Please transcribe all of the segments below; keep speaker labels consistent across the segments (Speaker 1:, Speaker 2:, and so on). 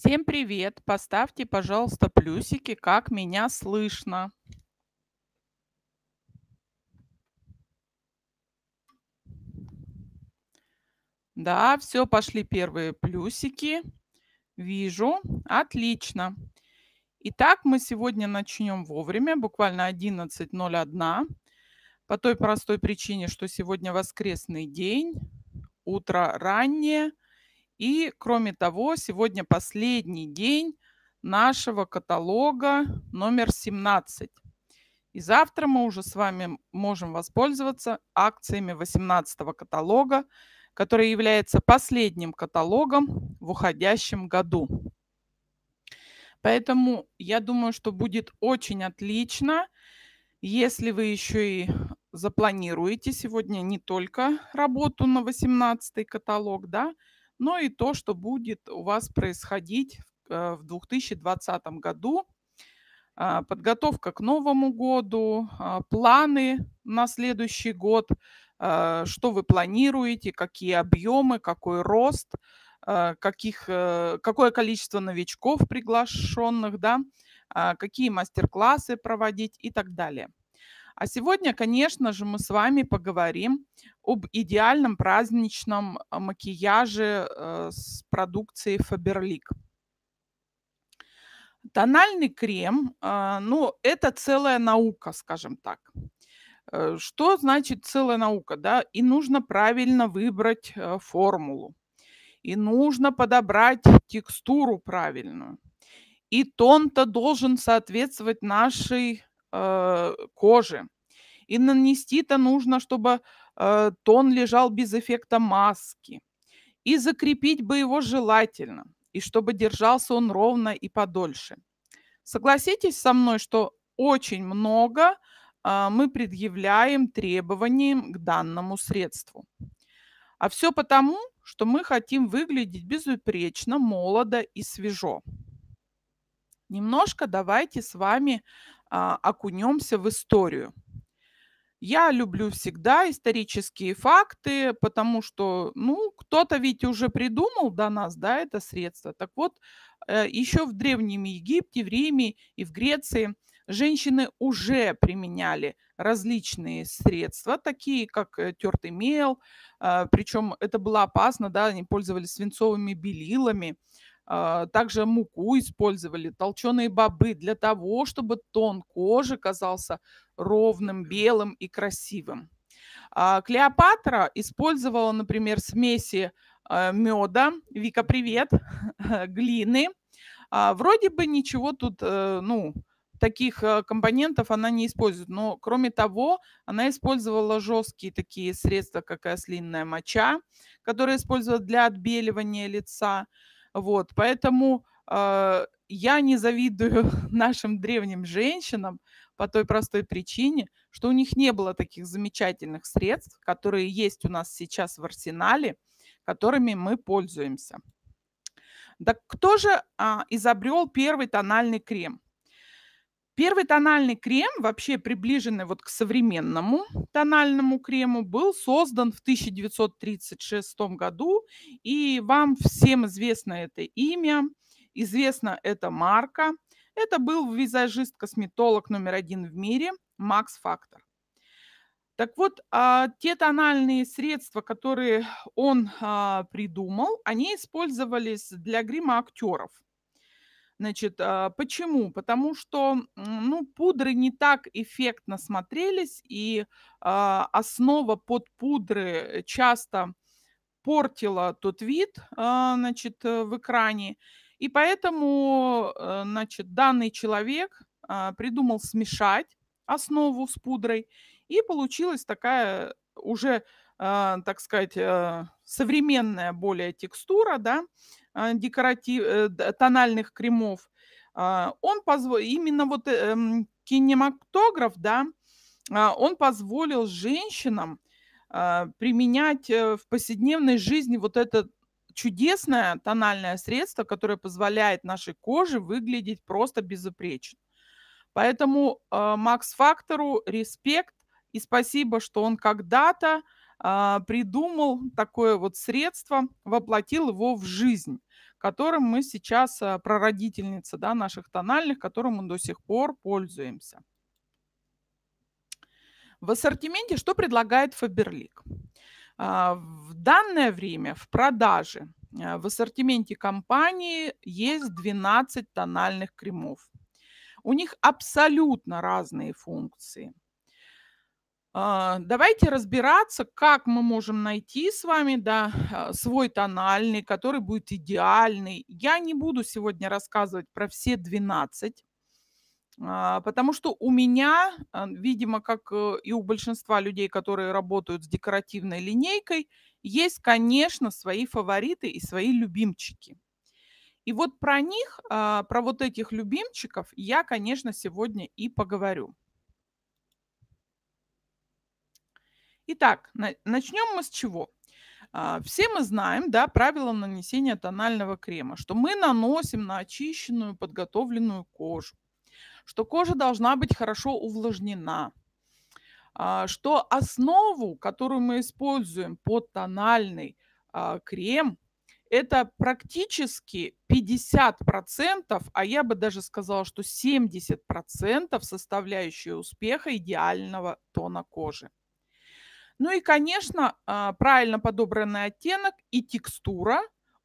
Speaker 1: Всем привет! Поставьте, пожалуйста, плюсики, как меня слышно. Да, все, пошли первые плюсики. Вижу. Отлично. Итак, мы сегодня начнем вовремя, буквально 11.01, по той простой причине, что сегодня воскресный день, утро раннее, и, кроме того, сегодня последний день нашего каталога номер 17. И завтра мы уже с вами можем воспользоваться акциями 18 каталога, который является последним каталогом в уходящем году. Поэтому я думаю, что будет очень отлично, если вы еще и запланируете сегодня не только работу на 18 каталог, да, но и то, что будет у вас происходить в 2020 э, году. А, подготовка к Новому году, а, планы на следующий год, а, что вы планируете, какие объемы, какой рост, каких, э, какое количество новичков приглашенных, да, какие мастер-классы проводить и так далее. А сегодня, конечно же, мы с вами поговорим об идеальном праздничном э, макияже э, с продукцией Faberlic. Тональный крем, э, ну, это целая наука, скажем так. Что значит целая наука? Да? И нужно правильно выбрать формулу. И нужно подобрать текстуру правильную. И тон-то должен соответствовать нашей Э, кожи. И нанести-то нужно, чтобы э, тон лежал без эффекта маски. И закрепить бы его желательно, и чтобы держался он ровно и подольше. Согласитесь со мной, что очень много э, мы предъявляем требованиям к данному средству. А все потому, что мы хотим выглядеть безупречно, молодо и свежо. Немножко давайте с вами а, окунемся в историю. Я люблю всегда исторические факты, потому что, ну, кто-то ведь уже придумал до нас, да, это средство. Так вот, э, еще в Древнем Египте, в Риме и в Греции женщины уже применяли различные средства, такие как э, тертый мел, а, причем это было опасно, да, они пользовались свинцовыми белилами, а, также муку использовали, толченые бобы для того, чтобы тон кожи казался ровным, белым и красивым. А, Клеопатра использовала, например, смеси а, меда, Вика, привет, глины. Вроде бы ничего тут, э, ну, таких э, компонентов она не использует. Но, кроме того, она использовала жесткие такие средства, как ослинная моча, которые использовала для отбеливания лица. Вот, поэтому э, я не завидую нашим древним женщинам по той простой причине, что у них не было таких замечательных средств, которые есть у нас сейчас в арсенале, которыми мы пользуемся. Да кто же а, изобрел первый тональный крем? Первый тональный крем, вообще приближенный вот к современному тональному крему, был создан в 1936 году, и вам всем известно это имя, известна эта марка. Это был визажист-косметолог номер один в мире Макс Фактор. Так вот, а, те тональные средства, которые он а, придумал, они использовались для грима актеров – Значит, а, почему? Потому что ну, пудры не так эффектно смотрелись, и а, основа под пудры часто портила тот вид а, значит, э, в экране. И поэтому э, значит, данный человек придумал смешать основу с пудрой, и получилась такая уже, так сказать, э, современная более текстура, да, а, декоратив, э, тональных кремов, а, он позволил, именно вот эм, кинематограф, да, а, он позволил женщинам применять э, в повседневной жизни вот это чудесное тональное средство, которое позволяет нашей коже выглядеть просто безупречно. Поэтому Макс Фактору респект и спасибо, что он когда-то придумал такое вот средство, воплотил его в жизнь которым мы сейчас, э, прародительница да, наших тональных, которым мы до сих пор пользуемся. В ассортименте что предлагает Фаберлик? В данное время в продаже э, в ассортименте компании есть 12 тональных кремов. У них абсолютно разные функции – а, давайте разбираться, как мы можем найти с вами да, а, свой тональный, который будет идеальный. Я не буду сегодня рассказывать про все 12, а, потому что у меня, видимо, как э, и у большинства людей, которые работают с декоративной линейкой, есть, конечно, свои фавориты и свои любимчики. И вот про них, про вот этих любимчиков я, конечно, сегодня и поговорю. Итак, начнем мы с чего? А, все мы знаем да, правила нанесения тонального крема, что мы наносим на очищенную, подготовленную кожу, что кожа должна быть хорошо увлажнена, а, что основу, которую мы используем под тональный а, крем, это практически 50%, а я бы даже сказала, что 70% составляющие успеха идеального тона кожи. Ну и, конечно, а, правильно подобранный оттенок и текстура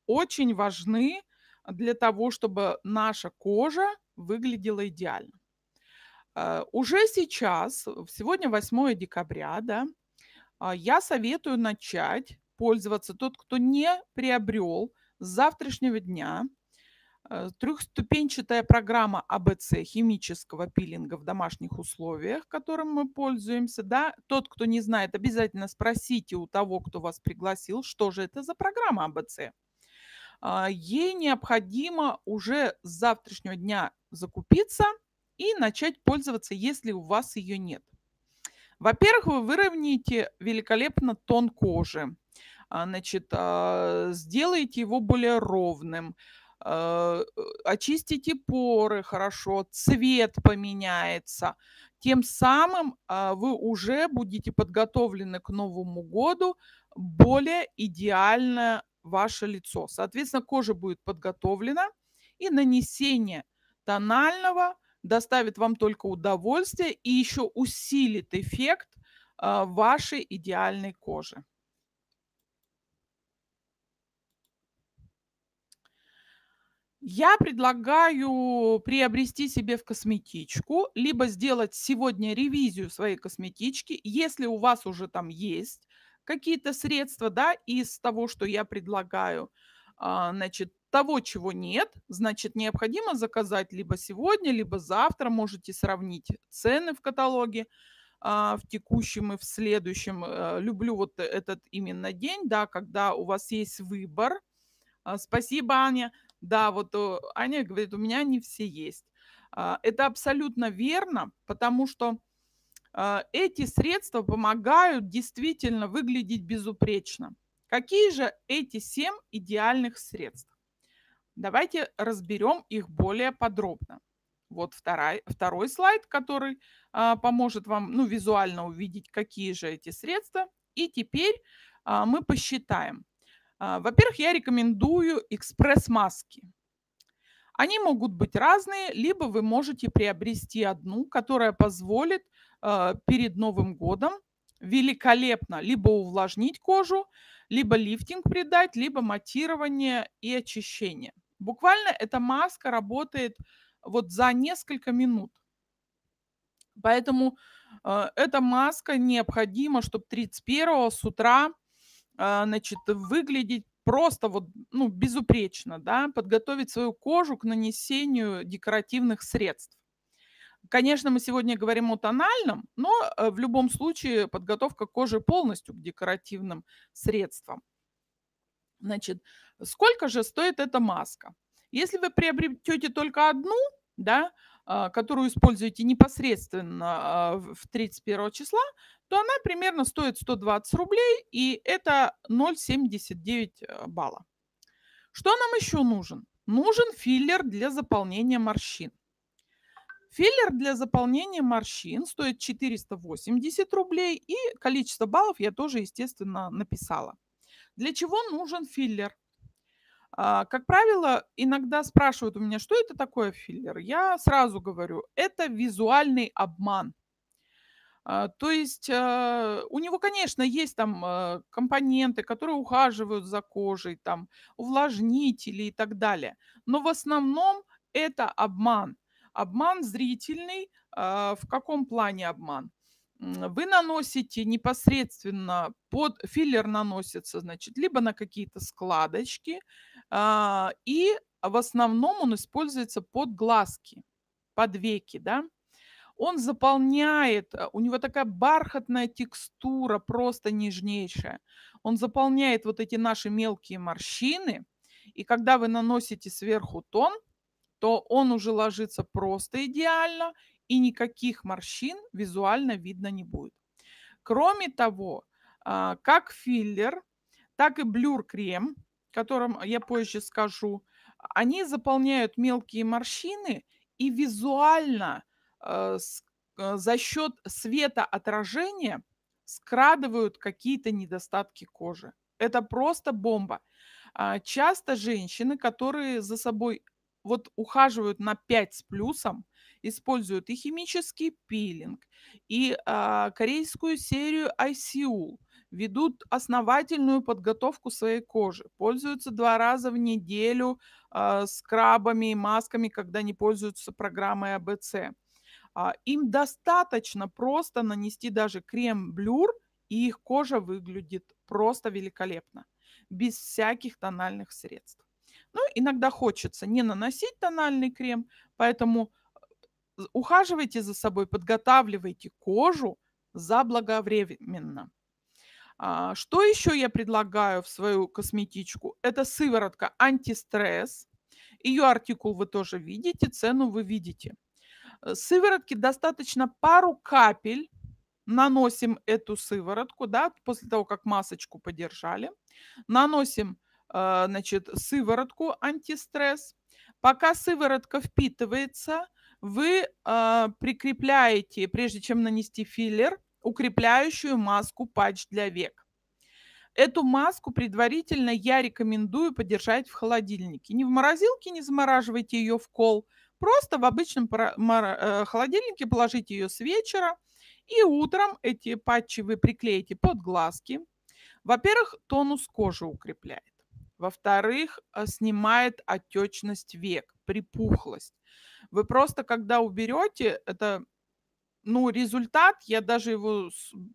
Speaker 1: очень важны для того, чтобы наша кожа выглядела идеально. А, уже сейчас, сегодня 8 декабря, да, а, я советую начать пользоваться тот, кто не приобрел с завтрашнего дня – Э, трехступенчатая программа АБЦ химического пилинга в домашних условиях, которым мы пользуемся. Да? Тот, кто не знает, обязательно спросите у того, кто вас пригласил, что же это за программа АБЦ. А, ей необходимо уже с завтрашнего дня закупиться и начать пользоваться, если у вас ее нет. Во-первых, вы выровняете великолепно тон кожи, а, значит, а, сделаете его более ровным, Э, очистите поры хорошо, цвет поменяется. Тем самым э, вы уже будете подготовлены к Новому году более идеально ваше лицо. Соответственно, кожа будет подготовлена, и нанесение тонального доставит вам только удовольствие и еще усилит эффект э, вашей идеальной кожи. Я предлагаю приобрести себе в косметичку, либо сделать сегодня ревизию своей косметички, если у вас уже там есть какие-то средства, да, из того, что я предлагаю. А, значит, того, чего нет, значит, необходимо заказать либо сегодня, либо завтра. Можете сравнить цены в каталоге а, в текущем и в следующем. Э, люблю вот этот именно день, да, когда у вас есть выбор. А, спасибо, Аня. Да, вот э, Аня говорит, у меня они все есть. А, это абсолютно верно, потому что э, эти средства помогают действительно выглядеть безупречно. Какие же эти семь идеальных средств? Давайте разберем их более подробно. Вот второй, второй слайд, который а, поможет вам ну, визуально увидеть, какие же эти средства. И теперь а, мы посчитаем, а, во-первых, я рекомендую экспресс-маски. Они могут быть разные, либо вы можете приобрести одну, которая позволит а, перед Новым годом великолепно либо увлажнить кожу, либо лифтинг придать, либо матирование и очищение. Буквально эта маска работает вот за несколько минут. Поэтому э, эта маска необходима, чтобы 31 с утра а, значит, выглядеть просто вот, ну, безупречно, да, подготовить свою кожу к нанесению декоративных средств. Конечно, мы сегодня говорим о тональном, но э, в любом случае подготовка кожи полностью к декоративным средствам. Значит, сколько же стоит эта маска? Если вы приобретете только одну, да, а, которую используете непосредственно а, в 31 числа, то она примерно стоит 120 рублей, и это 0,79 э, балла. Что нам еще нужен? Нужен филлер для заполнения морщин. Филлер для заполнения морщин стоит 480 рублей, и количество баллов я тоже, естественно, написала. Для чего нужен филлер? А, как правило, иногда спрашивают у меня, что это такое филлер. Я сразу говорю, это визуальный обман – а, то есть а, у него, конечно, есть там а, компоненты, которые ухаживают за кожей, там увлажнители и так далее. Но в основном это обман. Обман зрительный. В каком плане обман? Вы наносите непосредственно под филлер наносится, значит, либо на какие-то складочки, и в основном он используется под глазки, под веки, да он заполняет, э, у него такая бархатная текстура, просто нежнейшая. Он заполняет вот эти наши мелкие морщины, и когда вы наносите сверху тон, то он уже ложится просто идеально, и никаких морщин визуально видно не будет. Кроме того, а, как филлер, так и блюр-крем, которым я позже скажу, они заполняют мелкие морщины, и визуально Э, э, за счет светоотражения скрадывают какие-то недостатки кожи. Это просто бомба. А, часто женщины, которые за собой вот ухаживают на 5 с плюсом, используют и химический пилинг, и а, корейскую серию ICU, ведут основательную подготовку своей кожи, пользуются два раза в неделю а, скрабами и масками, когда не пользуются программой АБЦ а, им достаточно просто нанести даже крем-блюр, и их кожа выглядит просто великолепно, без всяких тональных средств. Ну, иногда хочется не наносить тональный крем, поэтому э, ухаживайте за собой, подготавливайте кожу заблаговременно. А, что еще я предлагаю в свою косметичку? Это сыворотка антистресс. Ее артикул вы тоже видите, цену вы видите. Э, сыворотки достаточно пару капель. Наносим эту сыворотку, да, после того, как масочку подержали. Наносим, э, значит, сыворотку антистресс. Пока сыворотка впитывается, вы э, прикрепляете, прежде чем нанести филлер, укрепляющую маску патч для век. Эту маску предварительно я рекомендую подержать в холодильнике. Не в морозилке не замораживайте ее в кол – Просто в обычном э, холодильнике положить ее с вечера, и утром эти патчи вы приклеите под глазки. Во-первых, тонус кожи укрепляет. Во-вторых, э, снимает отечность век, припухлость. Вы просто, когда уберете, это, ну, результат, я даже его,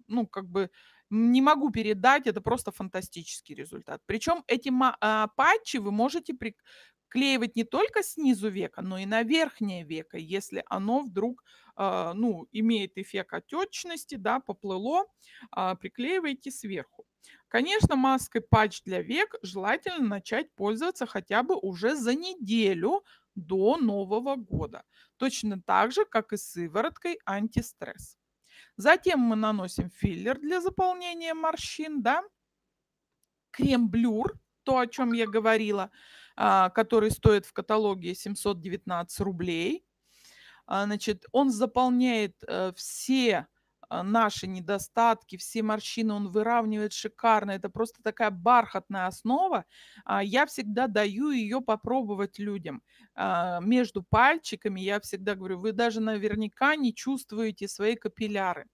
Speaker 1: ну, как бы не могу передать, это просто фантастический результат. Причем эти а, патчи вы можете при клеивать не только снизу века, но и на верхнее веко, если оно вдруг а, ну, имеет эффект отечности, да, поплыло, а, приклеиваете сверху. Конечно, маской патч для век желательно начать пользоваться хотя бы уже за неделю до Нового года, точно так же, как и с сывороткой антистресс. Затем мы наносим филлер для заполнения морщин, да? крем-блюр, то, о чем я говорила. А, который стоит в каталоге 719 рублей. А, значит, он заполняет э, все а, наши недостатки, все морщины он выравнивает шикарно. Это просто такая бархатная основа. Я всегда даю ее попробовать людям. Между пальчиками я всегда говорю, вы даже наверняка не чувствуете свои капилляры.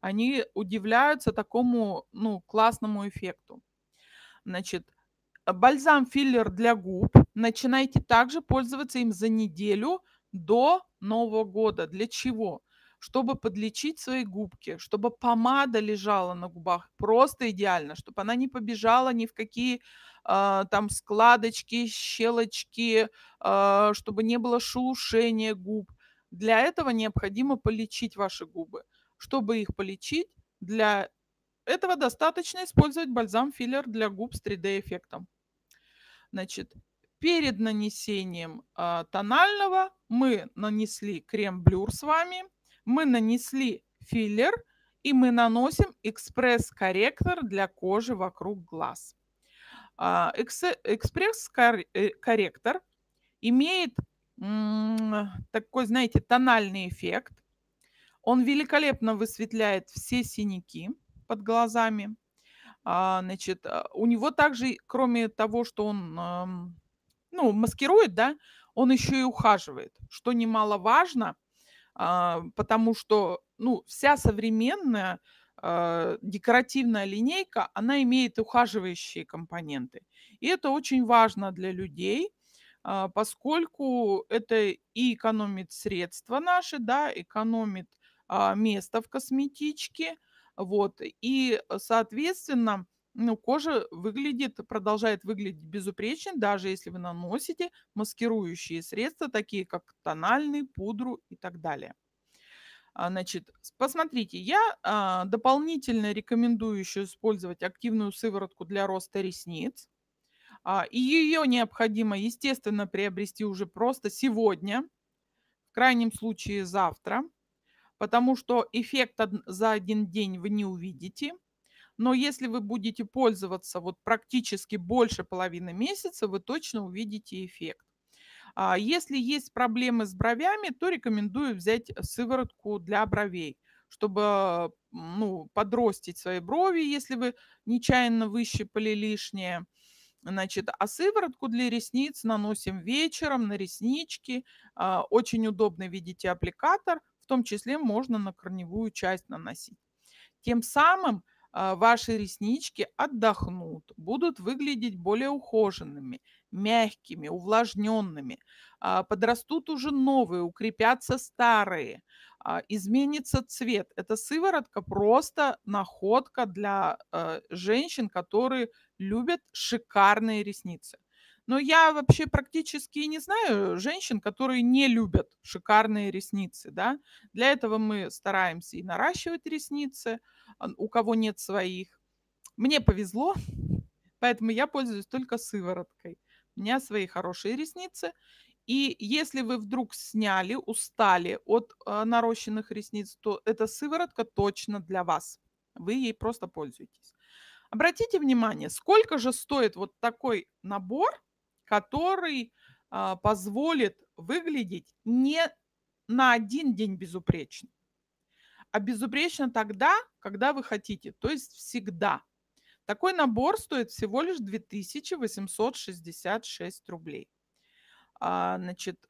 Speaker 1: Они удивляются такому ну, классному эффекту. Значит, бальзам-филлер для губ. Начинайте также пользоваться им за неделю до Нового года. Для чего? Чтобы подлечить свои губки, чтобы помада лежала на губах просто идеально, чтобы она не побежала ни в какие э, там складочки, щелочки, э, чтобы не было шелушения губ. Для этого необходимо полечить ваши губы. Чтобы их полечить, для этого достаточно использовать бальзам-филлер для губ с 3D-эффектом. Значит, перед нанесением э, тонального мы нанесли крем-блюр с вами, мы нанесли филлер и мы наносим экспресс-корректор для кожи вокруг глаз. А, экспресс-корректор имеет такой, знаете, тональный эффект. Он великолепно высветляет все синяки под глазами. А, значит, э, у него также, кроме того, что он ну, маскирует, да, он еще и ухаживает, что немаловажно, а, потому что ну, вся современная э, декоративная линейка, она имеет ухаживающие компоненты. И это очень важно для людей, а, поскольку это и экономит средства наши, да, экономит место в косметичке, вот. И, соответственно, ну, кожа выглядит, продолжает выглядеть безупречно, даже если вы наносите маскирующие средства, такие как тональный, пудру и так далее. А, значит, посмотрите, я а, дополнительно рекомендую еще использовать активную сыворотку для роста ресниц. А, и ее необходимо, естественно, приобрести уже просто сегодня, в крайнем случае завтра – потому что эффект за один день вы не увидите. Но если вы будете пользоваться вот практически больше половины месяца, вы точно увидите эффект. А если есть проблемы с бровями, то рекомендую взять сыворотку для бровей, чтобы ну, подростить свои брови, если вы нечаянно выщипали лишнее. Значит, а сыворотку для ресниц наносим вечером на реснички. А, очень удобный, видите, аппликатор в том числе можно на корневую часть наносить. Тем самым а, ваши реснички отдохнут, будут выглядеть более ухоженными, мягкими, увлажненными. А, подрастут уже новые, укрепятся старые, а, изменится цвет. Эта сыворотка просто находка для женщин, которые любят шикарные ресницы. Но я вообще практически не знаю женщин, которые не любят шикарные ресницы. Да? Для этого мы стараемся и наращивать ресницы, у кого нет своих. Мне повезло, поэтому я пользуюсь только сывороткой. У меня свои хорошие ресницы. И если вы вдруг сняли, устали от э, нарощенных ресниц, то эта сыворотка точно для вас. Вы ей просто пользуетесь. Обратите внимание, сколько же стоит вот такой набор который а, позволит выглядеть не на один день безупречно, а безупречно тогда, когда вы хотите, то есть всегда. Такой набор стоит всего лишь 2866 рублей. А, значит,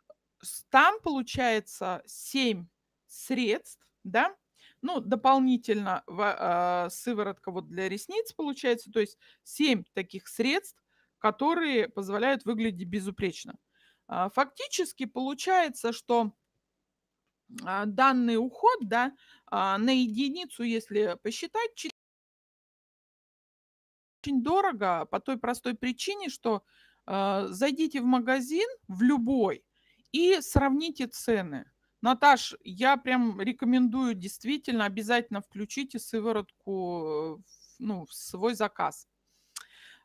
Speaker 1: там получается 7 средств, да, ну, дополнительно в, э, сыворотка вот для ресниц получается, то есть 7 таких средств, которые позволяют выглядеть безупречно. А, фактически получается, что а, данный уход да, а, на единицу, если посчитать, очень дорого по той простой причине, что зайдите в магазин, в любой, и сравните цены. Наташ, я прям рекомендую действительно обязательно включите сыворотку э, ну, в свой заказ.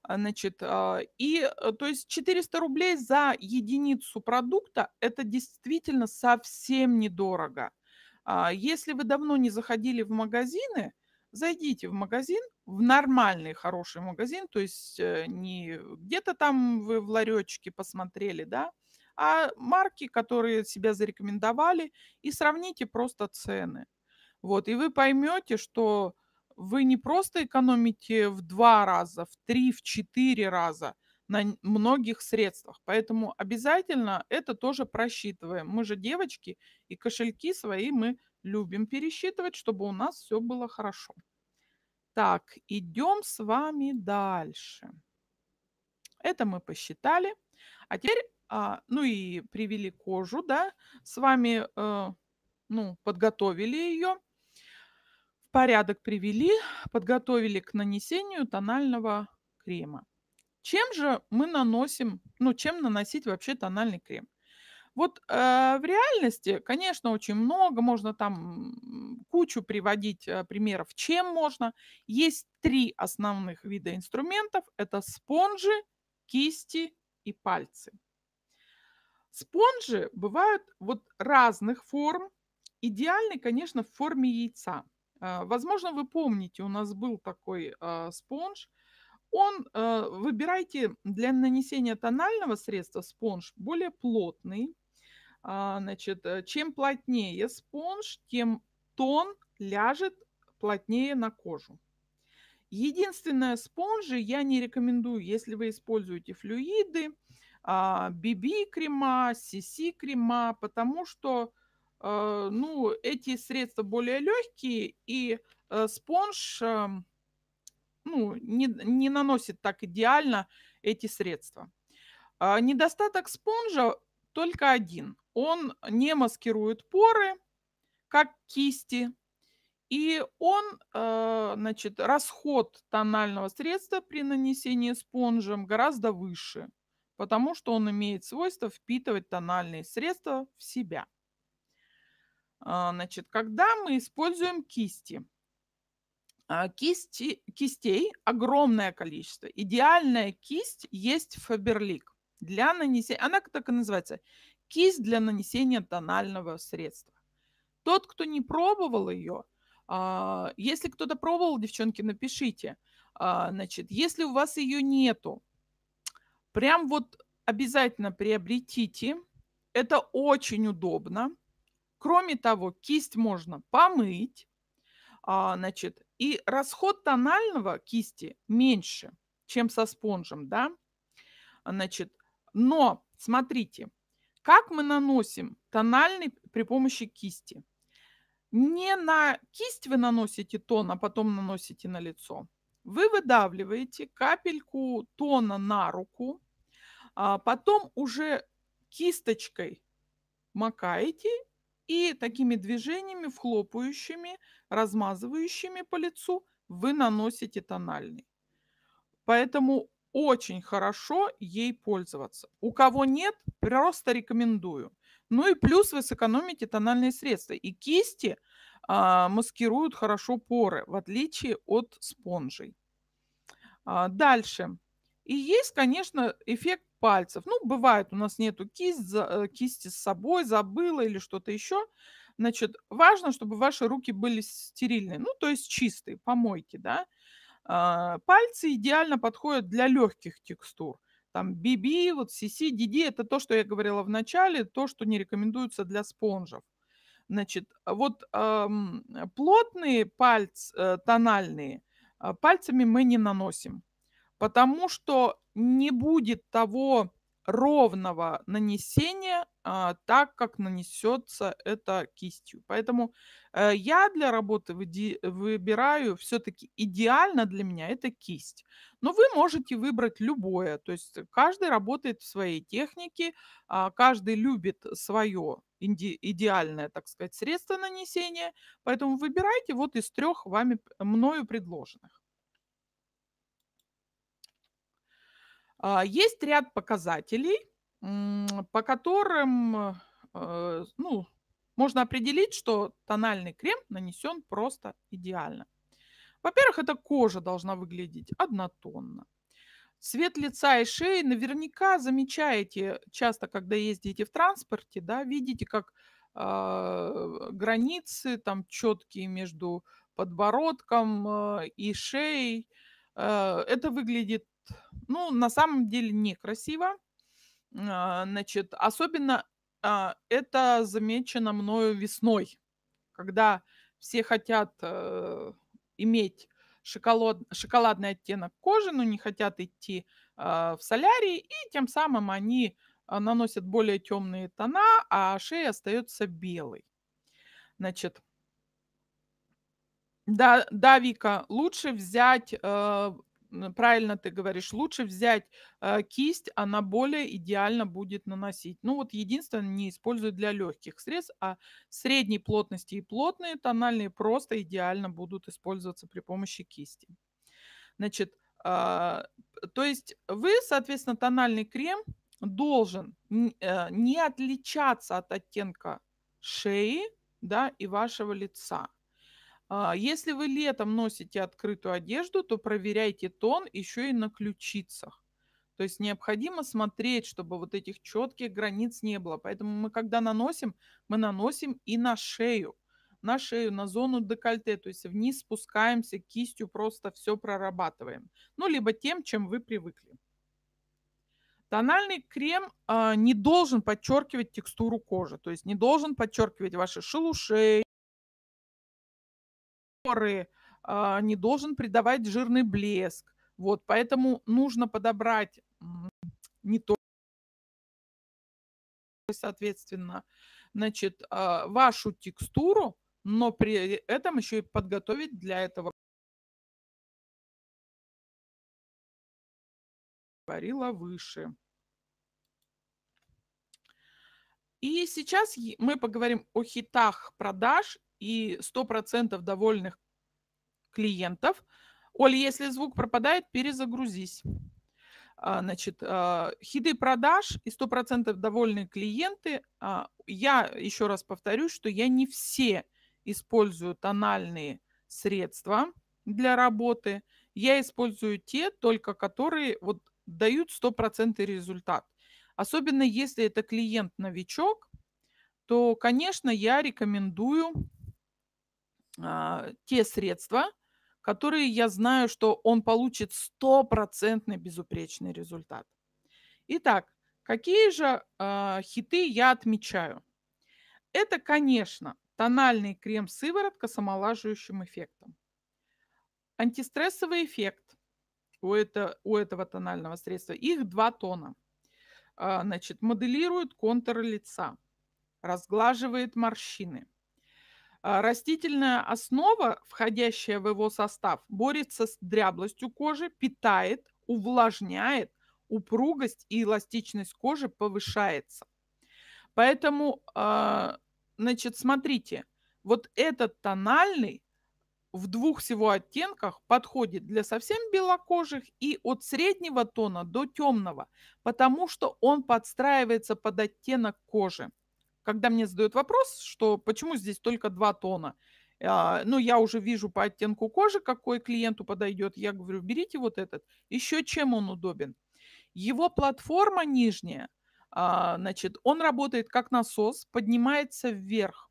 Speaker 1: А, значит, а, и э, то есть 400 рублей за единицу продукта – это действительно совсем недорого. А, если вы давно не заходили в магазины, зайдите в магазин, в нормальный хороший магазин, то есть э, не где-то там вы в ларечке посмотрели, да, а марки, которые себя зарекомендовали, и сравните просто цены. Вот, и вы поймете, что вы не просто экономите в два раза, в три, в четыре раза на многих средствах. Поэтому обязательно это тоже просчитываем. Мы же девочки, и кошельки свои мы любим пересчитывать, чтобы у нас все было хорошо. Так, идем с вами дальше. Это мы посчитали. А теперь, а, ну и привели кожу, да, с вами, э, ну, подготовили ее порядок привели, подготовили к нанесению тонального крема. Чем же мы наносим, ну чем наносить вообще тональный крем? Вот э, в реальности, конечно, очень много, можно там кучу приводить э, примеров, чем можно. Есть три основных вида инструментов. Это спонжи, кисти и пальцы. Спонжи бывают вот разных форм. Идеальный, конечно, в форме яйца. А, возможно, вы помните, у нас был такой а, спонж. Он, а, выбирайте для нанесения тонального средства спонж более плотный. Значит, э, чем плотнее спонж, тем тон ляжет плотнее на кожу. Единственное, спонжи я не рекомендую, если вы используете флюиды, BB-крема, CC-крема, потому что Э, ну, эти средства более легкие, и э, спонж эм, ну, не, не наносит так идеально эти средства. А, недостаток спонжа только один. Он не маскирует поры, как кисти, и он, э, значит, расход тонального средства при нанесении спонжем гораздо выше, потому что он имеет свойство впитывать тональные средства в себя. А, значит, когда мы используем кисти, а, кисти, кистей огромное количество. Идеальная кисть есть Фаберлик для нанесения, она так и называется, кисть для нанесения тонального средства. Тот, кто не пробовал ее, а, если кто-то пробовал, девчонки, напишите. Значит, если у вас ее нету, прям вот обязательно приобретите. Это очень удобно. Кроме того, кисть можно помыть, а, значит, и расход тонального кисти меньше, чем со спонжем, да, значит, но смотрите, как мы наносим тональный при помощи кисти. Не на кисть вы наносите тон, а потом наносите на лицо. Вы выдавливаете капельку тона на руку, а потом уже кисточкой макаете и такими движениями, вхлопающими, размазывающими по лицу, вы наносите тональный. Поэтому очень хорошо ей пользоваться. У кого нет, просто рекомендую. Ну и плюс вы сэкономите тональные средства. И кисти а, маскируют хорошо поры, в отличие от спонжей. А, дальше. И есть, конечно, эффект пальцев. Ну, бывает, у нас нету кисть, э, кисти с собой, забыла или что-то еще. Значит, важно, чтобы ваши руки были стерильные, ну, то есть чистые, помойки, да. А, пальцы идеально подходят для легких текстур. Там BB, вот CC, DD – это то, что я говорила в начале, то, что не рекомендуется для спонжев. Значит, вот эм, плотные пальцы, э, тональные, а, пальцами мы не наносим потому что не будет того ровного нанесения, а, так как нанесется это кистью. Поэтому э, я для работы выбираю все-таки идеально для меня это кисть. Но вы можете выбрать любое. То есть каждый работает в своей технике, а, каждый любит свое иде идеальное, так сказать, средство нанесения. Поэтому выбирайте вот из трех вами мною предложенных. А, есть ряд показателей, по которым э, ну, можно определить, что тональный крем нанесен просто идеально. Во-первых, эта кожа должна выглядеть однотонно. Цвет лица и шеи наверняка замечаете часто, когда ездите в транспорте, да, видите, как э, границы там четкие между подбородком э, и шеей. Э, это выглядит ну, на самом деле некрасиво. А, значит, особенно а, это замечено мною весной, когда все хотят э, иметь шоколад, шоколадный оттенок кожи, но не хотят идти а, в солярии и тем самым они наносят более темные тона, а шея остается белой. Значит, да, да, Вика, лучше взять э, правильно ты говоришь, лучше взять э, кисть, она более идеально будет наносить. Ну вот единственное, не использую для легких средств, а средней плотности и плотные тональные просто идеально будут использоваться при помощи кисти. Значит, а, то есть вы, соответственно, тональный крем должен э, не отличаться от оттенка шеи да, и вашего лица. А, если вы летом носите открытую одежду, то проверяйте тон еще и на ключицах. То есть необходимо смотреть, чтобы вот этих четких границ не было. Поэтому мы когда наносим, мы наносим и на шею. На шею, на зону декольте, то есть вниз спускаемся, кистью просто все прорабатываем. Ну, либо тем, чем вы привыкли. Тональный крем э, не должен подчеркивать текстуру кожи, то есть не должен подчеркивать ваши шелушей, рупоры а, не должен придавать жирный блеск. Вот, поэтому нужно подобрать не только, соответственно, значит, а, вашу текстуру, но при этом еще и подготовить для этого. Говорила выше. И сейчас мы поговорим о хитах продаж и 100% довольных клиентов. Оль, если звук пропадает, перезагрузись. А, значит, а, хиты продаж и 100% довольные клиенты. А, я еще раз повторю, что я не все использую тональные средства для работы. Я использую те, только которые вот дают 100% результат. Особенно если это клиент-новичок, то, конечно, я рекомендую а, те средства, которые я знаю, что он получит стопроцентный безупречный результат. Итак, какие же э, хиты я отмечаю? Это, конечно, тональный крем-сыворотка с омолаживающим эффектом. Антистрессовый эффект у, это, у этого тонального средства. Их два тона. Э, значит, моделирует контур лица, разглаживает морщины, а, растительная основа, входящая в его состав, борется с дряблостью кожи, питает, увлажняет, упругость и эластичность кожи повышается. Поэтому, а, значит, смотрите, вот этот тональный в двух всего оттенках подходит для совсем белокожих и от среднего тона до темного, потому что он подстраивается под оттенок кожи когда мне задают вопрос, что почему здесь только два тона, а, ну, я уже вижу по оттенку кожи, какой клиенту подойдет. Я говорю, берите вот этот. Еще чем он удобен? Его платформа нижняя, а, значит, он работает как насос, поднимается вверх.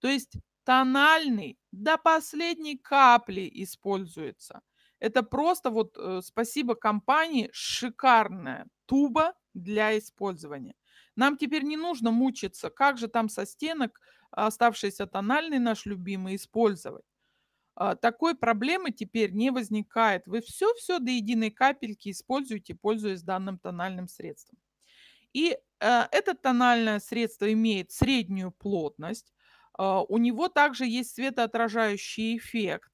Speaker 1: То есть тональный до последней капли используется. Это просто вот э, спасибо компании, шикарная туба для использования. Нам теперь не нужно мучиться, как же там со стенок а, оставшийся тональный наш любимый использовать. А, такой проблемы теперь не возникает. Вы все-все до единой капельки используете, пользуясь данным тональным средством. И э, это тональное средство имеет среднюю плотность. Э, у него также есть светоотражающий эффект,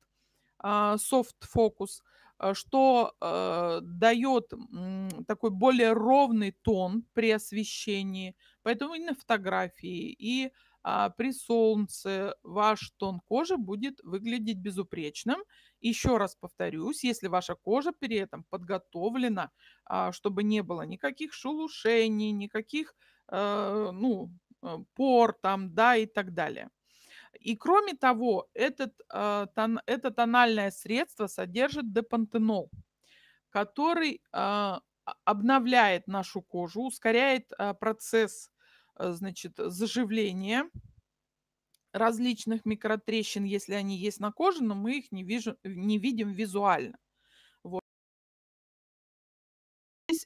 Speaker 1: э, soft focus. Э, что э, дает э, такой более ровный тон при освещении. Поэтому и на фотографии, и э, при солнце ваш тон кожи будет выглядеть безупречным. Еще раз повторюсь, если ваша кожа при этом подготовлена, э, чтобы не было никаких шелушений, никаких э, ну, э, пор там, да, и так далее. И кроме того, этот, э, тон, это тональное средство содержит депантенол, который э, обновляет нашу кожу, ускоряет э, процесс значит, заживления различных микротрещин, если они есть на коже, но мы их не, вижу, не видим визуально.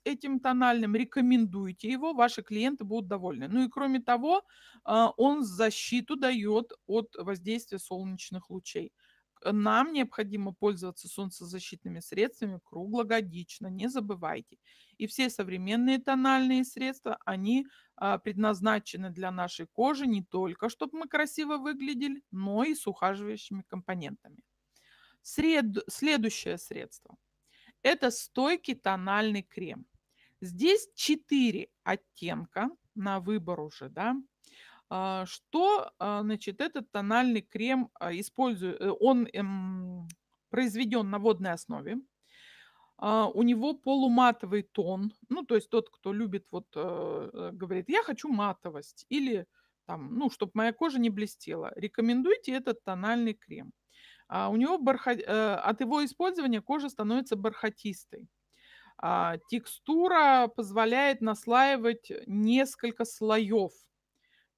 Speaker 1: этим тональным, рекомендуйте его, ваши клиенты будут довольны. Ну и кроме того, а, он защиту дает от воздействия солнечных лучей. Нам необходимо пользоваться солнцезащитными средствами круглогодично, не забывайте. И все современные тональные средства, они а, предназначены для нашей кожи не только, чтобы мы красиво выглядели, но и с ухаживающими компонентами. Сред... Следующее средство – это стойкий тональный крем. Здесь четыре оттенка на выбор уже, да, а, что, а, значит, этот тональный крем а, использует, э, он эм, произведен на водной основе, у него полуматовый тон, ну, то есть тот, кто любит, вот, э, э, говорит, я хочу матовость, или там, ну, чтобы моя кожа не блестела, рекомендуйте этот тональный крем. У него бархат, от его использования кожа становится бархатистой. А, текстура позволяет наслаивать несколько слоев.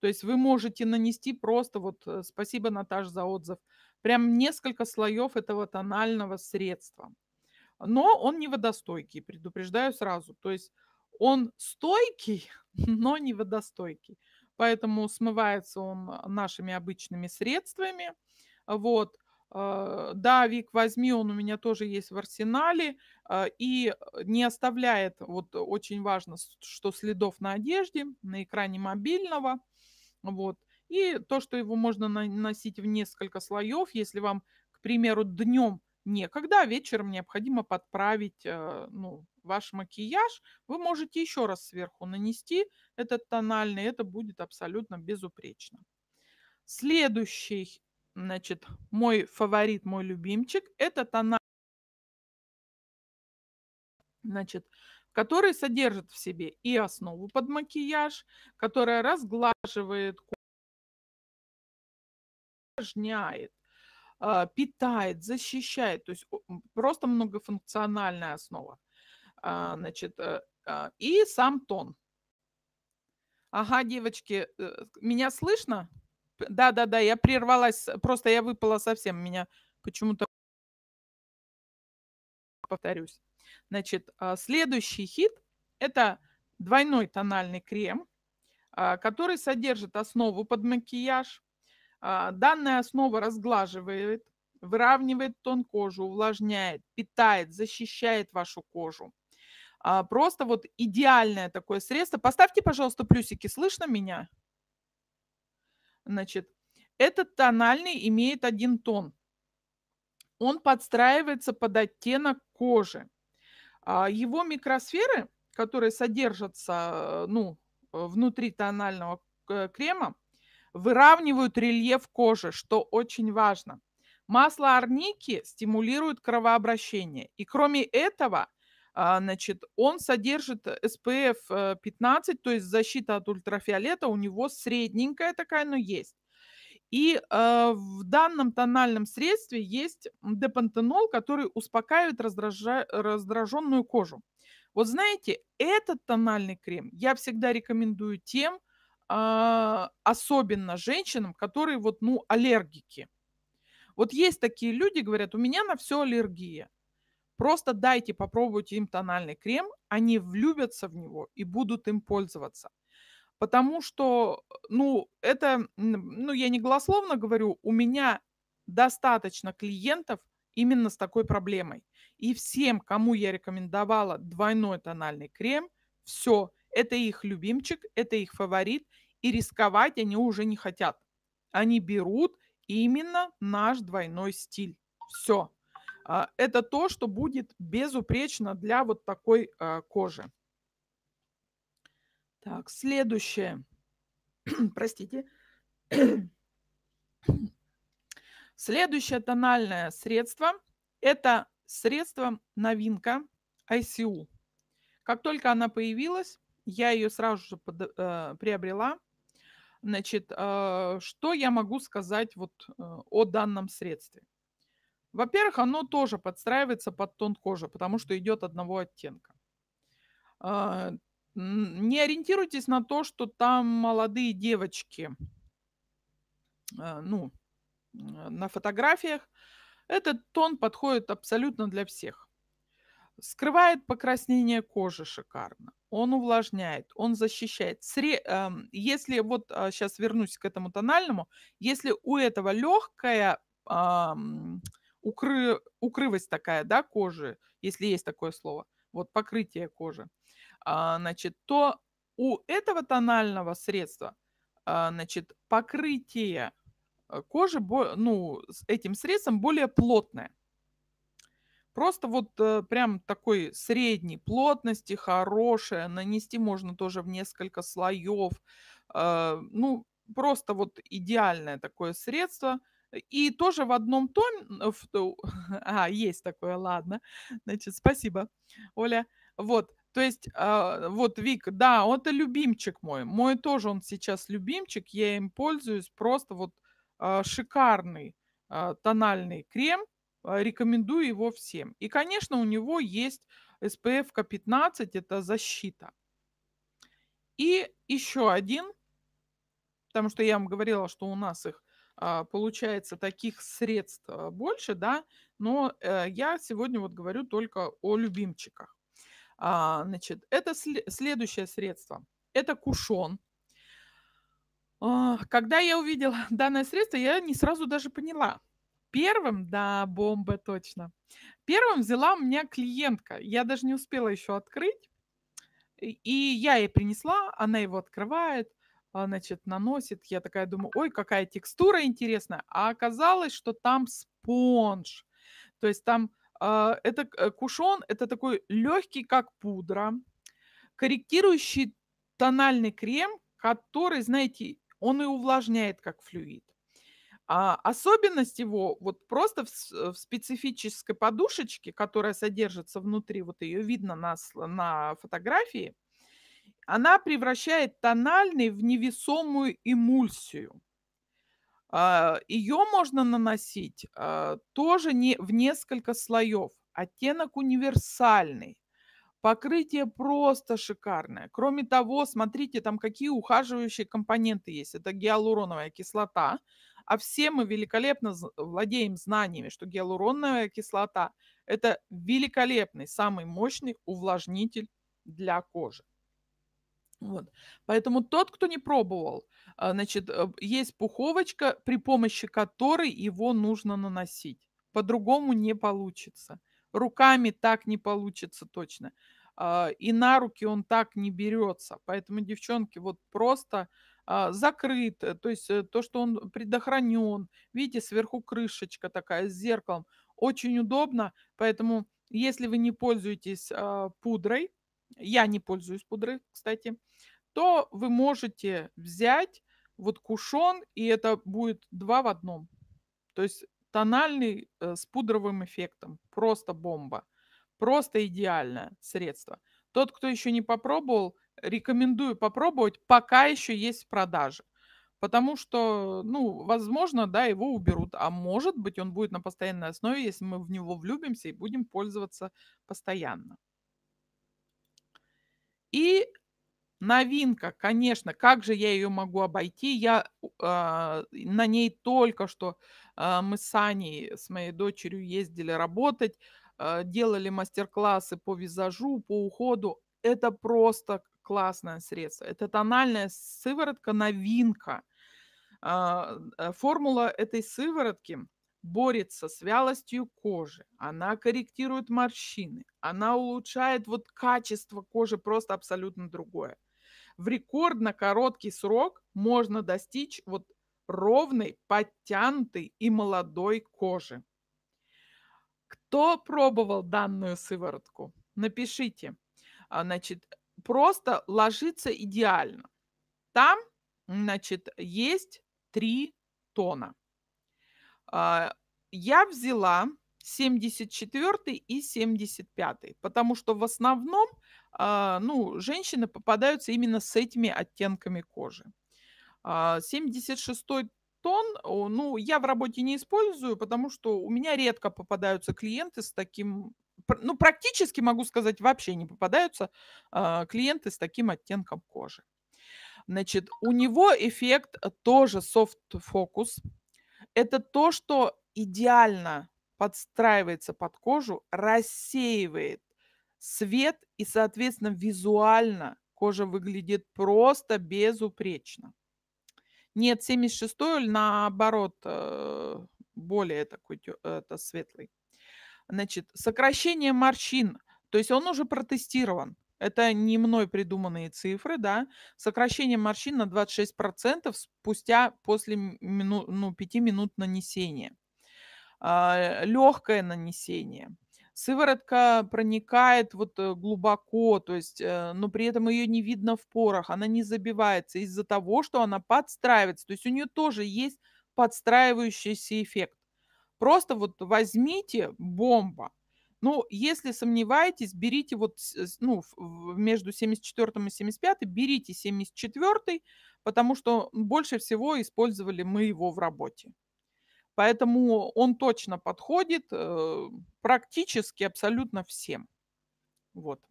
Speaker 1: То есть вы можете нанести просто, вот э, спасибо, Наташ, за отзыв, прям несколько слоев этого тонального средства. Но он не водостойкий, предупреждаю сразу. То есть он стойкий, но не водостойкий. Поэтому смывается он э, нашими обычными средствами. Вот. Э, да, Вик, возьми, он у меня тоже есть в арсенале, э, и э, не оставляет, вот очень важно, что следов на одежде, на экране мобильного, вот, и то, что его можно наносить в несколько слоев, если вам, к примеру, днем некогда, а вечером необходимо подправить, ну, ваш макияж, вы можете еще раз сверху нанести этот тональный, это будет абсолютно безупречно. Следующий Значит, мой фаворит, мой любимчик, это тона, значит, который содержит в себе и основу под макияж, которая разглаживает, увлажняет, а, питает, защищает. То есть просто многофункциональная основа. А, значит, э, а, и сам тон. Ага, девочки, э, меня слышно? Да-да-да, я прервалась, просто я выпала совсем, меня почему-то повторюсь. Значит, а, следующий хит – это двойной тональный крем, а, который содержит основу под макияж. А, данная основа разглаживает, выравнивает тон кожи, увлажняет, питает, защищает вашу кожу. Просто вот идеальное такое средство. Поставьте, пожалуйста, плюсики. Слышно меня? Значит, этот тональный имеет один тон. Он подстраивается под оттенок кожи. А, его микросферы, которые содержатся э, ну, э, внутри тонального э, крема, выравнивают рельеф кожи, что очень важно. Масло арники стимулирует кровообращение. И кроме этого, а, значит, он содержит SPF э, 15, э, то есть защита от ультрафиолета у него средненькая такая, но есть. И э, в данном тональном средстве есть депантенол, который успокаивает раздража... раздраженную кожу. Вот знаете, этот тональный крем я всегда рекомендую тем, э, особенно женщинам, которые вот, ну, аллергики. Вот есть такие люди, говорят, у меня на все аллергия. Просто дайте, попробовать им тональный крем, они влюбятся в него и будут им пользоваться. Потому что, ну, это, ну, я не голословно говорю, у меня достаточно клиентов именно с такой проблемой. И всем, кому я рекомендовала двойной тональный крем, все, это их любимчик, это их фаворит, и рисковать они уже не хотят. Они берут именно наш двойной стиль. Все. А, это то, что будет безупречно для вот такой а, кожи. Так, следующее. Простите. Следующее тональное средство – это средство новинка ICU. Как только она появилась, я ее сразу же под, э, приобрела. Значит, э, что я могу сказать вот э, о данном средстве? Во-первых, оно тоже подстраивается под тон кожи, потому что идет одного оттенка. А, не ориентируйтесь на то, что там молодые девочки а, ну, а, на фотографиях. Этот тон подходит абсолютно для всех. Скрывает покраснение кожи шикарно. Он увлажняет, он защищает. Если вот сейчас вернусь к этому тональному, если у этого легкая укры, укрывость такая, да, кожи, если есть такое слово, вот покрытие кожи, а, значит, то у этого тонального средства, а, значит, покрытие э, кожи, бо ну, с этим средством более плотное. Просто вот э, прям такой средней плотности, хорошее, нанести можно тоже в несколько слоев. Э, ну, просто вот идеальное такое средство – и тоже в одном том. Э, а, есть такое, ладно. Значит, спасибо, Оля. Вот, то есть, а, вот Вик, да, он это любимчик мой. Мой тоже он сейчас любимчик, я им пользуюсь. Просто вот а, шикарный а, тональный крем. Рекомендую его всем. И, конечно, у него есть SPF 15, это защита. И еще один, потому что я вам говорила, что у нас их а, получается, таких средств а, больше, да, но э, я сегодня вот говорю только о любимчиках. А, значит, это следующее средство. Это кушон. Когда я увидела данное средство, я не сразу даже поняла. Первым, да, бомба точно. Первым взяла у меня клиентка. Я даже не успела еще открыть. И я ей принесла, она его открывает – а, значит, наносит. Я такая думаю, ой, какая текстура интересная. А оказалось, что там спонж. То есть там а, э, это кушон, это такой легкий, как пудра, корректирующий тональный крем, который, знаете, он и увлажняет как флюид. А особенность его вот просто в, э, в специфической подушечке, которая содержится внутри, вот ее видно на, на фотографии, она превращает тональный в невесомую эмульсию. А, Ее можно наносить а, тоже не в несколько слоев. Оттенок универсальный. Покрытие просто шикарное. Кроме того, смотрите, там какие ухаживающие компоненты есть. Это гиалуроновая кислота. А все мы великолепно владеем знаниями, что гиалуроновая кислота – это великолепный, самый мощный увлажнитель для кожи. Вот. Поэтому тот, кто не пробовал, а, значит, э, есть пуховочка, при помощи которой его нужно наносить. По-другому не получится. Руками так не получится точно. А, и на руки он так не берется. Поэтому, девчонки, вот просто а, закрыт, э, то есть э, то, что он предохранен. Видите, сверху крышечка такая с зеркалом. Очень удобно, поэтому если вы не пользуетесь пудрой, я не пользуюсь пудрой, кстати, то вы можете взять вот кушон, и это будет два в одном. То есть тональный э, с пудровым эффектом. Просто бомба. Просто идеальное средство. Тот, кто еще не попробовал, рекомендую попробовать, пока еще есть в продаже. Потому что, ну, возможно, да, его уберут, а может быть, он будет на постоянной основе, если мы в него влюбимся и будем пользоваться постоянно. И новинка, конечно, как же я ее могу обойти? Я э, на ней только что э, мы с Аней, с моей дочерью ездили работать, э, делали мастер-классы по визажу, по уходу. Это просто классное средство. Это тональная сыворотка новинка. Э, формула этой сыворотки борется с вялостью кожи, она корректирует морщины, она улучшает вот качество кожи просто абсолютно другое. В рекордно короткий срок можно достичь вот ровной, подтянутой и молодой кожи. Кто пробовал данную сыворотку? Напишите. А, значит, просто ложится идеально. Там, значит, есть три тона. А, я взяла 74 и 75, потому что в основном а, ну, женщины попадаются именно с этими оттенками кожи. 76 а, тон, ну, я в работе не использую, потому что у меня редко попадаются клиенты с таким, ну, практически, могу сказать, вообще не попадаются клиенты с таким оттенком кожи. Значит, у него эффект э, тоже soft focus. Это то, что идеально подстраивается под кожу, рассеивает свет и, соответственно, визуально кожа выглядит просто безупречно. Нет, 76-й наоборот э, более такой это светлый. Значит, сокращение морщин. То есть он уже протестирован. Это не мной придуманные цифры, да. Сокращение морщин на 26% спустя после мину, ну, 5 минут нанесения. А, Легкое нанесение. Сыворотка проникает вот э, глубоко, то есть, э, но при этом ее не видно в порах, она не забивается из-за того, что она подстраивается. То есть у нее тоже есть подстраивающийся эффект. Просто вот возьмите бомба, ну, если сомневаетесь, берите вот ну, между 74 и 75, берите 74, потому что больше всего использовали мы его в работе. Поэтому он точно подходит э, практически абсолютно всем. Вот.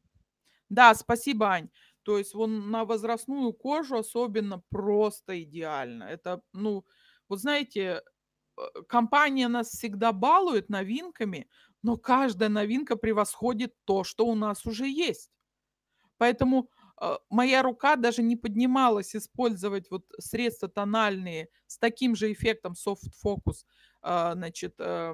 Speaker 1: Да, спасибо, Ань. То есть он на возрастную кожу особенно просто идеально. Это, ну, вот знаете, э, компания нас всегда балует новинками, но каждая новинка превосходит то, что у нас уже есть. Поэтому э, моя рука даже не поднималась использовать вот средства тональные с таким же эффектом soft focus, э, значит, э,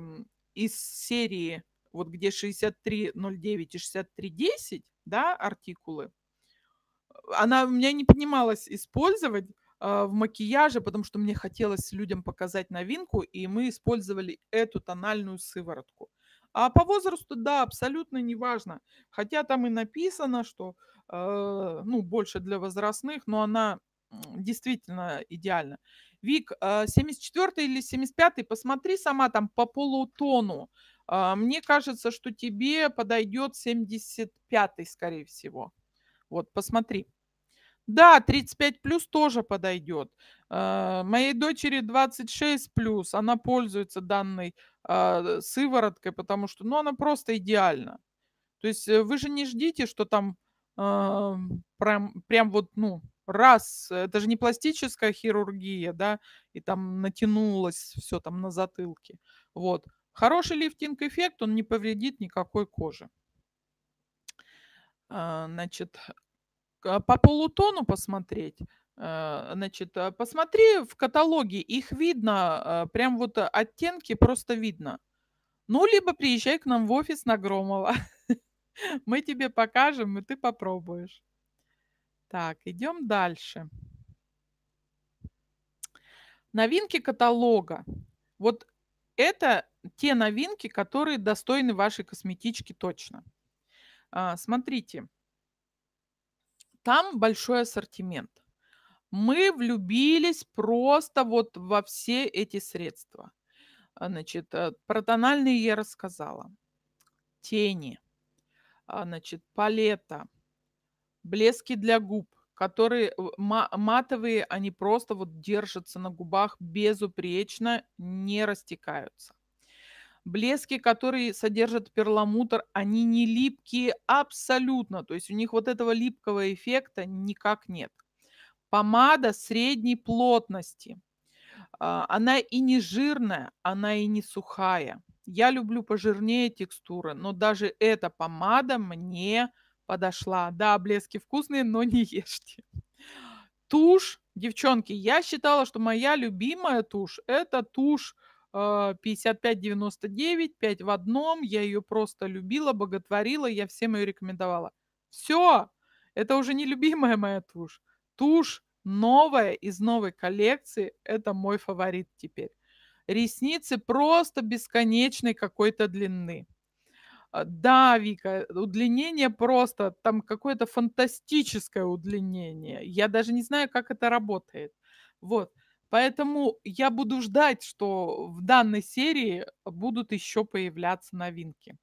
Speaker 1: из серии вот где 6309 и 6310, да, артикулы, она у меня не поднималась использовать а, в макияже, потому что мне хотелось людям показать новинку, и мы использовали эту тональную сыворотку. А по возрасту, да, абсолютно не важно. Хотя там и написано, что, э, ну, больше для возрастных, но она действительно идеально. Вик, 74 э, или 75, посмотри сама там по полутону. А, мне кажется, что тебе подойдет 75, скорее всего. Вот, посмотри. Да, 35 плюс тоже подойдет. Э, моей дочери 26 плюс, она пользуется данной а, сывороткой, потому что, ну, она просто идеальна. То есть э, вы же не ждите, что там э, прям, прям вот, ну, раз, э, это же не пластическая хирургия, да, и там натянулось все там на затылке. Вот. Хороший лифтинг-эффект, он не повредит никакой кожи. А, значит, по полутону посмотреть, Э, значит, э, посмотри в каталоге, их видно, э, прям вот оттенки просто видно. Ну, либо приезжай к нам в офис на Громова. Мы тебе покажем, и ты попробуешь. Так, идем дальше. Новинки каталога. Вот это те новинки, которые достойны вашей косметички точно. А, смотрите, там большой ассортимент. Мы влюбились просто вот во все эти средства. А, значит, э, про тональные я рассказала. Тени, а, значит, палета, блески для губ, которые матовые, они просто вот держатся на губах безупречно, не растекаются. Блески, которые содержат перламутр, они не липкие абсолютно. То есть у них вот этого липкого эффекта никак нет помада средней плотности. А, она и не жирная, она и не сухая. Я люблю пожирнее текстуры, но даже эта помада мне подошла. Да, блески вкусные, но не ешьте. Тушь, девчонки, я считала, что моя любимая тушь – это тушь 5599, а, 5 в одном. Я ее просто любила, боготворила, я всем ее рекомендовала. Все, это уже не любимая моя тушь тушь новая из новой коллекции – это мой фаворит теперь. Ресницы просто бесконечной какой-то длины. А, да, Вика, удлинение просто, там какое-то фантастическое удлинение. Я даже не знаю, как это работает. Вот. Поэтому я буду ждать, что в данной серии будут еще появляться новинки.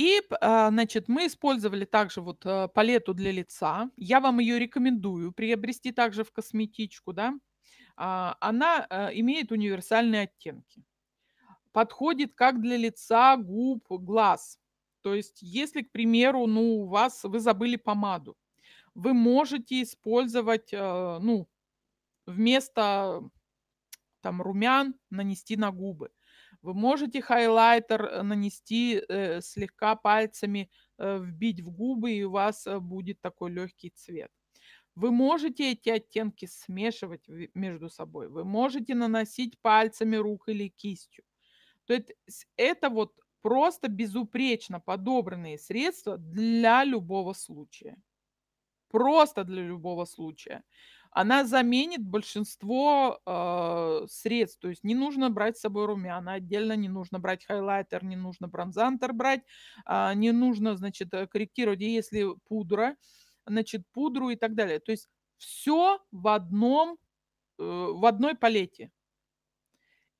Speaker 1: И, а, значит, мы использовали также вот э, палету для лица. Я вам ее рекомендую приобрести также в косметичку, да. А, она э, имеет универсальные оттенки. Подходит как для лица, губ, глаз. То есть, если, к примеру, ну, у вас, вы забыли помаду, вы можете использовать, э, ну, вместо там румян нанести на губы. Вы можете хайлайтер э, нанести э, слегка пальцами, э, вбить в губы, и у вас э, будет такой легкий цвет. Вы можете эти оттенки смешивать между собой. Вы можете наносить пальцами рук или кистью. То есть это вот просто безупречно подобранные средства для любого случая. Просто для любого случая она заменит большинство э, средств. То есть не нужно брать с собой румяна отдельно, не нужно брать хайлайтер, не нужно бронзантер брать, э, не нужно, значит, э, корректировать, если пудра, значит, пудру и так далее. То есть все в одном, э, в одной палете.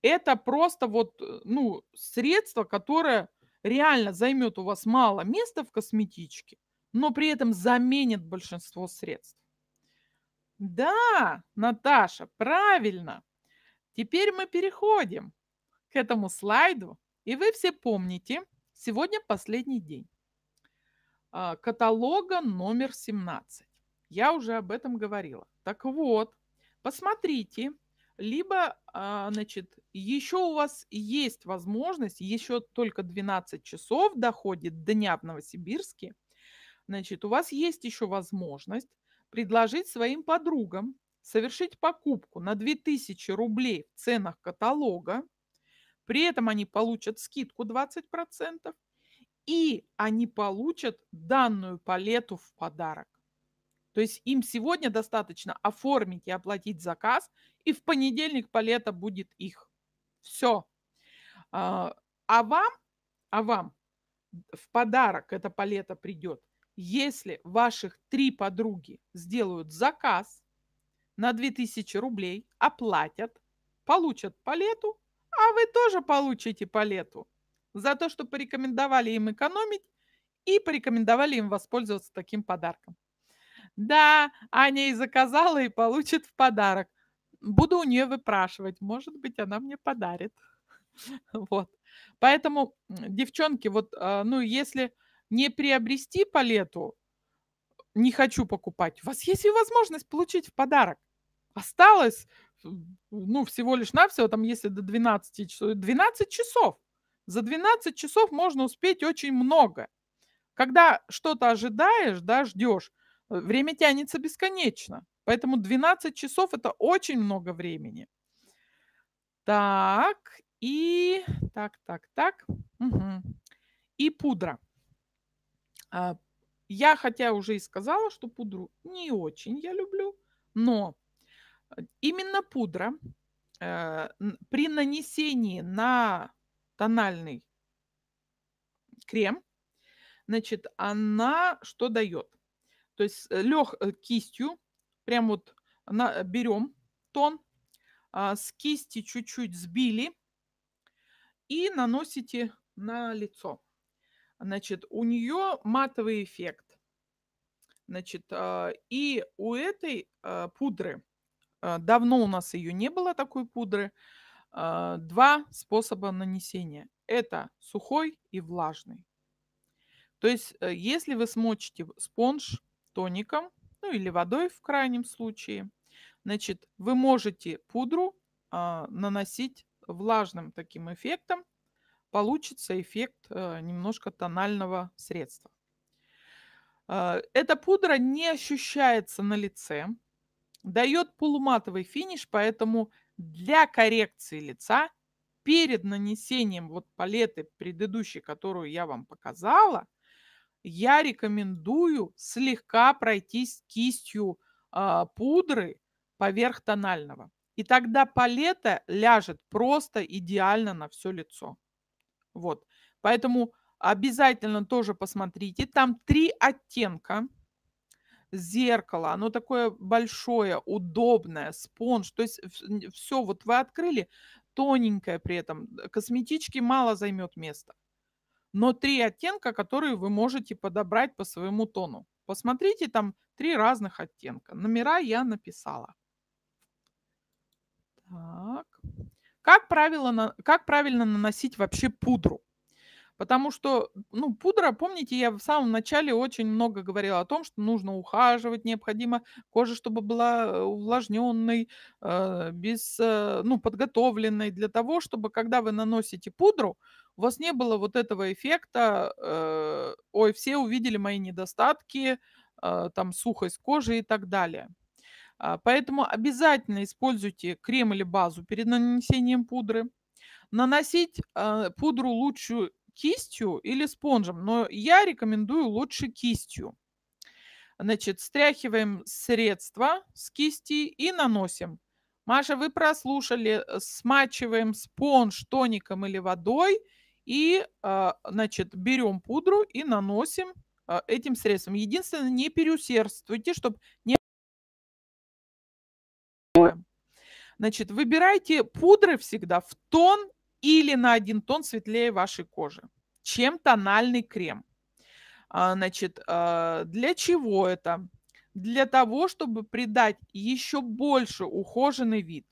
Speaker 1: Это просто вот, э, ну, средство, которое реально займет у вас мало места в косметичке, но при этом заменит большинство средств. Да, Наташа, правильно. Теперь мы переходим к этому слайду. И вы все помните, сегодня последний день а, каталога номер 17. Я уже об этом говорила. Так вот, посмотрите, либо, а, значит, еще у вас есть возможность, еще только 12 часов доходит дня в Новосибирске, значит, у вас есть еще возможность предложить своим подругам совершить покупку на 2000 рублей в ценах каталога, при этом они получат скидку 20%, и они получат данную палету в подарок. То есть им сегодня достаточно оформить и оплатить заказ, и в понедельник палета будет их. Все. А, а вам, а вам в подарок эта палета придет если ваших три подруги сделают заказ на 2000 рублей, оплатят, получат палету, а вы тоже получите палету за то, что порекомендовали им экономить и порекомендовали им воспользоваться таким подарком. Да, Аня и заказала, и получит в подарок. Буду у нее выпрашивать, может быть, она мне подарит. Вот. Поэтому, девчонки, вот, э, ну, если не приобрести по лету, не хочу покупать. У вас есть и возможность получить в подарок. Осталось, ну, всего лишь навсего, там, если до 12 часов, 12 часов. За 12 часов можно успеть очень много. Когда что-то ожидаешь, да, ждешь, э, время тянется бесконечно. Поэтому 12 часов – это очень много времени. Так, и так, так, так. Угу. И пудра. А, я, хотя уже и сказала, что пудру не очень я люблю, но э, именно пудра э, при нанесении на тональный крем, значит, она что дает? То есть э, лег кистью, прям вот на, берем тон, а, с кисти чуть-чуть сбили и наносите на лицо. Значит, у нее матовый эффект. Значит, а, и у этой а, пудры, а, давно у нас ее не было, такой пудры, два способа нанесения. Это сухой и влажный. То есть, э, если вы смочите спонж тоником, ну или водой в крайнем случае, значит, вы можете пудру наносить влажным таким эффектом, получится эффект э, немножко тонального средства. Э, эта пудра не ощущается на лице, дает полуматовый финиш, поэтому для коррекции лица перед нанесением вот палеты предыдущей, которую я вам показала, я рекомендую слегка пройтись кистью э, пудры поверх тонального. И тогда палета ляжет просто идеально на все лицо. Вот. Поэтому обязательно тоже посмотрите. Там три оттенка зеркало, оно такое большое, удобное, спонж, то есть все, вот вы открыли, тоненькое при этом, э, косметички мало займет места. Но три оттенка, которые вы можете подобрать по своему тону. Посмотрите, там три разных оттенка. Номера я написала. Так. Как правило, как правильно наносить вообще пудру? Потому что, ну, пудра, помните, я в самом начале очень много говорила о том, что нужно ухаживать, необходимо кожа, чтобы была э, увлажненной, э, без, э, ну, подготовленной для того, чтобы, когда вы наносите пудру, у вас не было вот этого эффекта, э, ой, все увидели мои недостатки, э, там, сухость кожи и так далее. А, поэтому обязательно используйте крем или базу перед нанесением пудры. Наносить э, пудру лучше кистью или спонжем, но я рекомендую лучше кистью. Значит, стряхиваем средство с кисти и наносим. Маша, вы прослушали, э, смачиваем спонж тоником или водой и, а, значит, берем пудру и наносим а, этим средством. Единственное, не переусердствуйте, чтобы не рекомендуем. Значит, выбирайте пудры всегда в тон или на один тон светлее вашей кожи, чем тональный крем. А, значит, а, для чего это? Для того, чтобы придать еще больше ухоженный вид.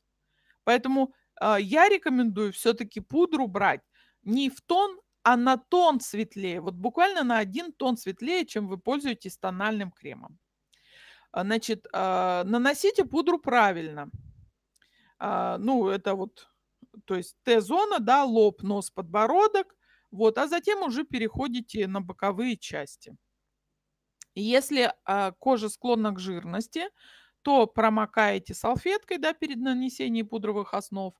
Speaker 1: Поэтому а, я рекомендую все-таки пудру брать не в тон, а на тон светлее. Вот буквально на один тон светлее, чем вы пользуетесь тональным кремом. А, значит, а, наносите пудру правильно. А, ну, это вот, то есть Т-зона, да, лоб, нос, подбородок. Вот, а затем уже переходите на боковые части. Если кожа склонна к жирности, то промокаете салфеткой да, перед нанесением пудровых основ.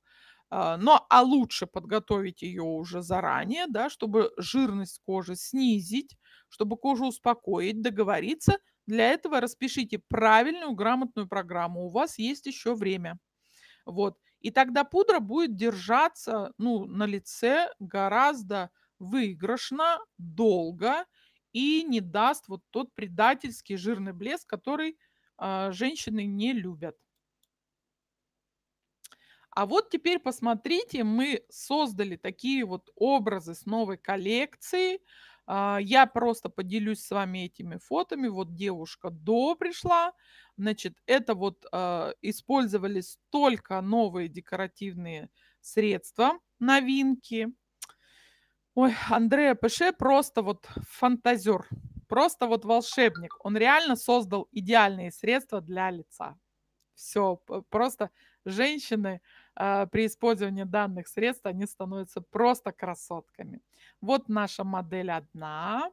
Speaker 1: Но а лучше подготовить ее уже заранее, да, чтобы жирность кожи снизить, чтобы кожу успокоить, договориться – для этого распишите правильную грамотную программу. У вас есть еще время. Вот. И тогда пудра будет держаться ну, на лице гораздо выигрышно, долго и не даст вот тот предательский жирный блеск, который э, женщины не любят. А вот теперь посмотрите, мы создали такие вот образы с новой коллекцией. А, я просто поделюсь с вами этими фотами. Вот девушка до пришла. Значит, это вот а, использовались только новые декоративные средства, новинки. Ой, Андрея Пеше просто вот фантазер, просто вот волшебник. Он реально создал идеальные средства для лица. Все, просто женщины, а, при использовании данных средств они становятся просто красотками. Вот наша модель одна.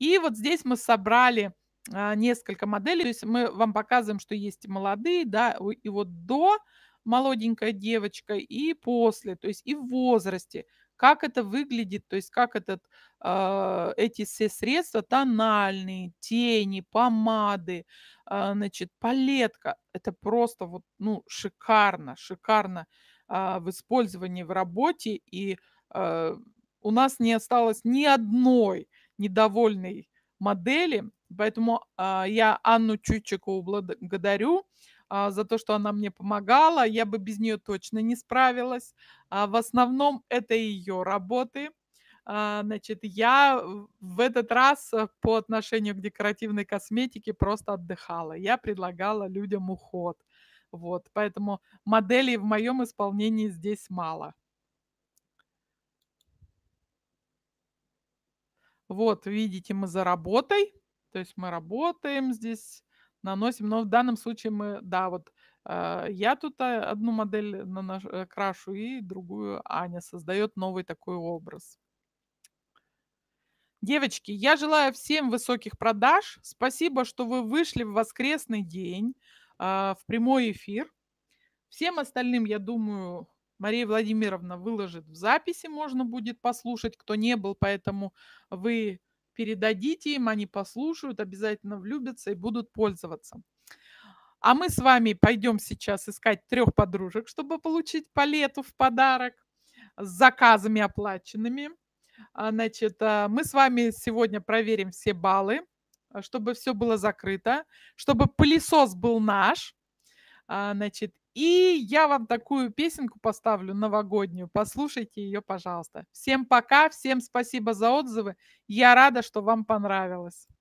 Speaker 1: И вот здесь мы собрали а, несколько моделей. То есть мы вам показываем, что есть молодые, да, и вот до молоденькая девочка, и после, то есть и в возрасте, как это выглядит, то есть как этот, э, эти все средства, тональные, тени, помады, э, значит, палетка, это просто вот, ну, шикарно, шикарно э, в использовании в работе, и э, у нас не осталось ни одной недовольной модели, поэтому э, я Анну Чучикову благодарю, а, за то, что она мне помогала. Я бы без нее точно не справилась. А в основном это ее работы. А, значит, я в этот раз э, по отношению к декоративной косметике просто отдыхала. Я предлагала людям уход. Вот, поэтому моделей в моем исполнении здесь мало. Вот, видите, мы за работой. То есть мы работаем здесь наносим. Но в данном случае мы, да, вот а, я тут э, одну модель э, крашу и другую Аня создает новый такой образ. Девочки, я желаю всем высоких продаж. Спасибо, что вы вышли в воскресный день а, в прямой эфир. Всем остальным, я думаю, Мария Владимировна выложит в записи, можно будет послушать, кто не был, поэтому вы передадите им, они послушают, обязательно влюбятся и будут пользоваться. А мы с вами пойдем сейчас искать трех подружек, чтобы получить палету в подарок с заказами оплаченными. А, значит, а, мы с вами сегодня проверим все баллы, а, чтобы все было закрыто, чтобы пылесос был наш, значит, и я вам такую песенку поставлю новогоднюю. Послушайте ее, пожалуйста. Всем пока, всем спасибо за отзывы. Я рада, что вам понравилось.